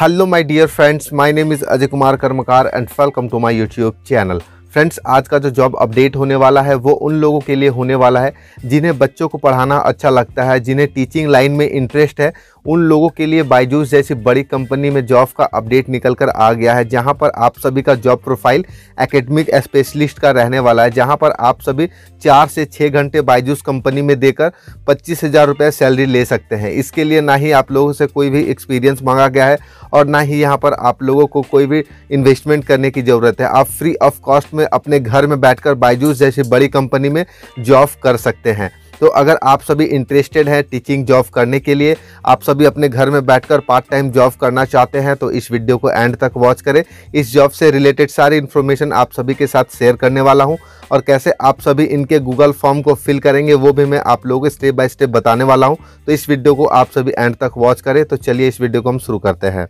hello my dear friends my name is Ajay Kumar Karmakar and welcome to my YouTube channel friends आज का जो job update होने वाला है वो उन लोगों के लिए होने वाला है जिन्हें बच्चों को पढ़ाना अच्छा लगता है जिन्हें टीचिंग लाइन में इंटरेस्ट है उन लोगों के लिए बायजूस जैसी बड़ी कंपनी में जॉब का अपडेट निकल कर आ गया है जहां पर आप सभी का जॉब प्रोफाइल एकेडमिक स्पेशलिस्ट का रहने वाला है जहां पर आप सभी चार से छः घंटे बायजूस कंपनी में देकर पच्चीस हज़ार रुपये सैलरी ले सकते हैं इसके लिए ना ही आप लोगों से कोई भी एक्सपीरियंस मांगा गया है और ना ही यहाँ पर आप लोगों को कोई भी इन्वेस्टमेंट करने की ज़रूरत है आप फ्री ऑफ कॉस्ट में अपने घर में बैठकर बायजूस जैसी बड़ी कंपनी में जॉब कर सकते हैं तो अगर आप सभी इंटरेस्टेड हैं टीचिंग जॉब करने के लिए आप सभी अपने घर में बैठकर पार्ट टाइम जॉब करना चाहते हैं तो इस वीडियो को एंड तक वॉच करें इस जॉब से रिलेटेड सारी इन्फॉर्मेशन आप सभी के साथ शेयर करने वाला हूँ और कैसे आप सभी इनके गूगल फॉर्म को फिल करेंगे वो भी मैं आप लोगों को स्टेप बाय स्टेप बताने वाला हूँ तो इस वीडियो को आप सभी एंड तक वॉच करें तो चलिए इस वीडियो को हम शुरू करते हैं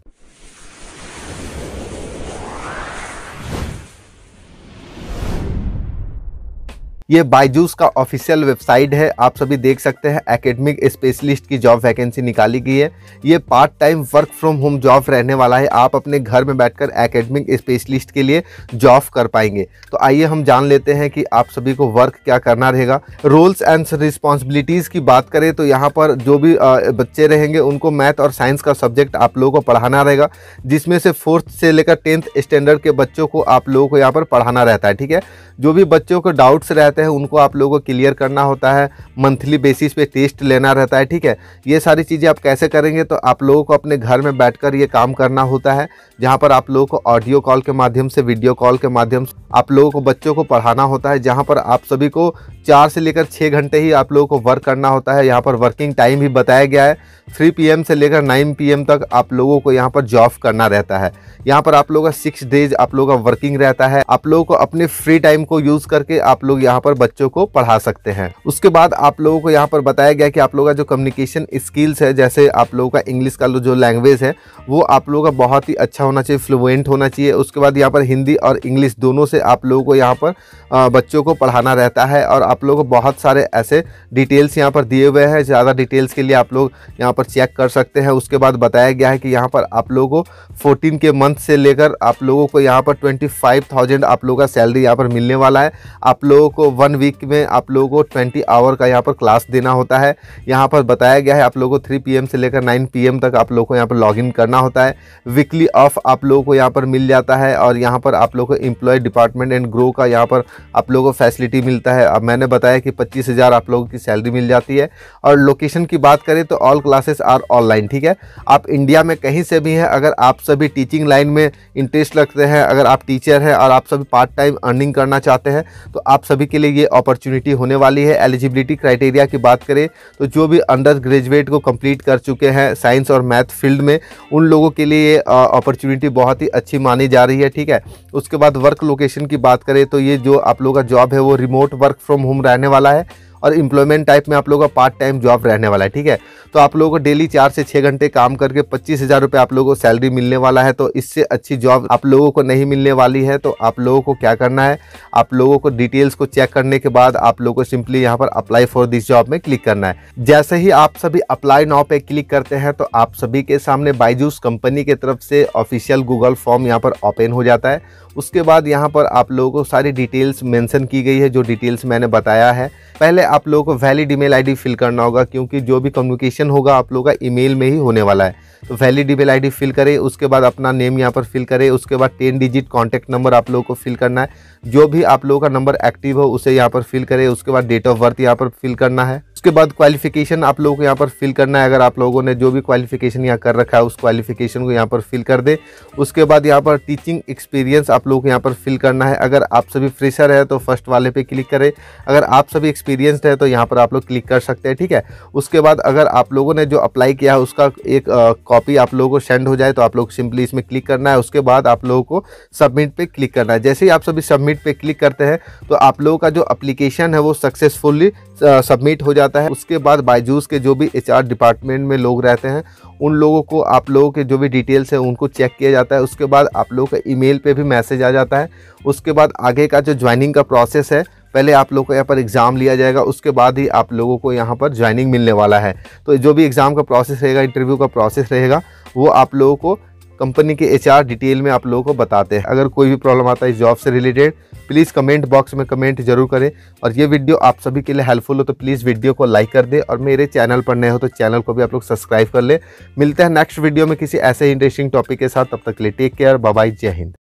ये बाइजूस का ऑफिशियल वेबसाइट है आप सभी देख सकते हैं एकेडमिक स्पेशलिस्ट की जॉब वैकेंसी निकाली गई है ये part time work from home job रहने वाला है आप अपने घर में बैठकर एकेडमिक स्पेशलिस्ट के लिए जॉब कर पाएंगे तो आइए हम जान लेते हैं कि आप सभी को वर्क क्या करना रहेगा रोल्स एंड रिस्पॉन्सिबिलिटीज़ की बात करें तो यहाँ पर जो भी बच्चे रहेंगे उनको मैथ और साइंस का सब्जेक्ट आप लोगों को पढ़ाना रहेगा जिसमें से फोर्थ से लेकर टेंथ स्टैंडर्ड के बच्चों को आप लोगों को यहाँ पर पढ़ाना रहता है ठीक है जो भी बच्चों को डाउट्स रहते रहते हैं उनको आप लोगों को क्लियर करना होता है मंथली बेसिस पे टेस्ट लेना रहता है ठीक है ये सारी चीज़ें आप कैसे करेंगे तो आप लोगों को अपने घर में बैठकर ये काम करना होता है जहाँ पर आप लोगों को ऑडियो कॉल के माध्यम से वीडियो कॉल के माध्यम से आप लोगों को बच्चों को पढ़ाना होता है जहाँ पर आप सभी को चार से लेकर छः घंटे ही आप लोगों को वर्क करना होता है यहाँ पर वर्किंग टाइम भी बताया गया है 3 पीएम से लेकर 9 पीएम तक आप लोगों को यहाँ पर जॉब करना रहता है यहाँ पर आप लोगों का सिक्स डेज आप लोगों का वर्किंग रहता है आप लोगों को अपने फ्री टाइम को यूज करके आप लोग यहाँ पर बच्चों को पढ़ा सकते हैं उसके बाद आप लोगों को यहाँ पर बताया गया कि आप लोगों का जो कम्युनिकेशन स्किल्स है जैसे आप लोगों का इंग्लिश का जो लैंग्वेज है वो आप लोगों का बहुत ही अच्छा होना चाहिए फ्लुएंट होना चाहिए उसके बाद यहाँ पर हिंदी और इंग्लिश दोनों से आप लोगों को यहाँ पर बच्चों को पढ़ाना रहता है और आप लोगों को बहुत सारे ऐसे डिटेल्स यहाँ पर दिए हुए हैं ज़्यादा डिटेल्स के लिए आप लोग यहाँ पर चेक कर सकते हैं उसके बाद बताया गया है कि यहाँ पर आप लोगों को फोर्टीन के मंथ से लेकर आप लोगों को यहाँ पर ट्वेंटी फाइव थाउजेंड आप लोगों का सैलरी यहाँ पर मिलने वाला है आप लोगों को वन वीक में आप लोगों को ट्वेंटी आवर का यहाँ पर क्लास देना होता है यहाँ पर बताया गया है आप लोगों को थ्री पी से लेकर नाइन पी तक आप लोग को यहाँ पर इन करना होता है वीकली ऑफ आप लोगों को यहाँ पर मिल जाता है और यहाँ पर आप लोग को एम्प्लॉय डिपार्टमेंट एंड ग्रो का यहाँ पर आप लोगों को फैसिलिटी मिलता है अब मैंने बताया कि पच्चीस आप लोगों की सैलरी मिल जाती है और लोकेशन की बात करें तो all class classes are online ठीक है आप इंडिया में कहीं से भी हैं अगर आप सभी टीचिंग लाइन में इंटरेस्ट रखते हैं अगर आप टीचर हैं और आप सभी पार्ट टाइम अर्निंग करना चाहते हैं तो आप सभी के लिए ये अपॉर्चुनिटी होने वाली है एलिजिबिलिटी क्राइटेरिया की बात करें तो जो भी अंडर ग्रेजुएट को कंप्लीट कर चुके हैं साइंस और मैथ फील्ड में उन लोगों के लिए ये अपॉर्चुनिटी बहुत ही अच्छी मानी जा रही है ठीक है उसके बाद वर्क लोकेशन की बात करें तो ये जो आप लोगों का जॉब है वो रिमोट वर्क फ्रॉम होम रहने वाला है और इम्प्लॉयमेंट टाइप में आप लोगों का पार्ट टाइम जॉब रहने वाला है ठीक है तो आप लोगों को डेली चार से छः घंटे काम करके पच्चीस हज़ार रुपये आप लोगों को सैलरी मिलने वाला है तो इससे अच्छी जॉब आप लोगों को नहीं मिलने वाली है तो आप लोगों को क्या करना है आप लोगों को डिटेल्स को चेक करने के बाद आप लोगों को सिंपली यहाँ पर अप्लाई फॉर दिस जॉब में क्लिक करना है जैसे ही आप सभी अप्लाई नाव पे क्लिक करते हैं तो आप सभी के सामने बाइजूस कंपनी की तरफ से ऑफिशियल गूगल फॉर्म यहाँ पर ओपन हो जाता है उसके बाद यहाँ पर आप लोगों को सारी डिटेल्स मैंसन की गई है जो डिटेल्स मैंने बताया है पहले आप लोगों को वैलिड ईमेल आईडी फिल करना होगा क्योंकि जो भी कम्युनिकेशन होगा आप लोगों का ईमेल में ही होने वाला है तो वैलिड ईमेल आईडी फिल करें उसके बाद अपना नेम यहाँ पर फिल करें उसके बाद टेन डिजिट कॉन्टैक्ट नंबर आप लोगों को फिल करना है जो भी आप लोगों का नंबर एक्टिव हो उसे यहाँ पर फिल करें उसके बाद डेट ऑफ बर्थ यहाँ पर फिल करना है उसके बाद क्वालिफिकेशन आप लोगों को यहाँ पर फिल करना है अगर आप लोगों ने जो भी क्वालिफिकेशन यहाँ कर रखा है उस क्वालिफिकेशन को यहाँ पर फिल कर दे उसके बाद यहाँ पर टीचिंग एक्सपीरियंस आप लोगों को यहाँ पर फिल करना है अगर आप सभी फ्रेशर है तो फर्स्ट वाले पे क्लिक करें अगर आप सभी एक्सपीरियंसड है तो यहाँ पर आप लोग क्लिक कर सकते हैं ठीक है उसके बाद अगर आप लोगों ने जो अप्लाई किया है उसका एक कॉपी आप लोगों को सेंड हो जाए तो आप लोग सिंपली इसमें क्लिक करना है उसके बाद आप लोगों को सबमिट पर क्लिक करना है जैसे ही आप सभी सबमिट पर क्लिक करते हैं तो आप लोगों का जो अप्लीकेशन है वो सक्सेसफुली सबमिट हो जाता है उसके बाद बायजूस के जो भी एच डिपार्टमेंट में लोग रहते हैं उन लोगों को आप लोगों के जो भी डिटेल्स हैं उनको चेक किया जाता है उसके बाद आप लोगों का ईमेल पे भी मैसेज आ जाता है उसके बाद आगे का जो ज्वाइनिंग का प्रोसेस है पहले आप लोगों को यहाँ पर एग्ज़ाम लिया जाएगा उसके बाद ही आप लोगों को यहाँ पर ज्वाइनिंग मिलने वाला है तो जो भी एग्ज़ाम का प्रोसेस रहेगा इंटरव्यू का प्रोसेस रहेगा वो आप लोगों को कंपनी के एच डिटेल में आप लोगों को बताते हैं अगर कोई भी प्रॉब्लम आता है इस जॉब से रिलेटेड प्लीज़ कमेंट बॉक्स में कमेंट जरूर करें और ये वीडियो आप सभी के लिए हेल्पफुल हो तो प्लीज़ वीडियो को लाइक कर दें और मेरे चैनल पर नए हो तो चैनल को भी आप लोग सब्सक्राइब कर लें मिलते हैं नेक्स्ट वीडियो में किसी ऐसे इंटरेस्टिंग टॉपिक के साथ तब तक के लिए टेक केयर बाबाई जय हिंद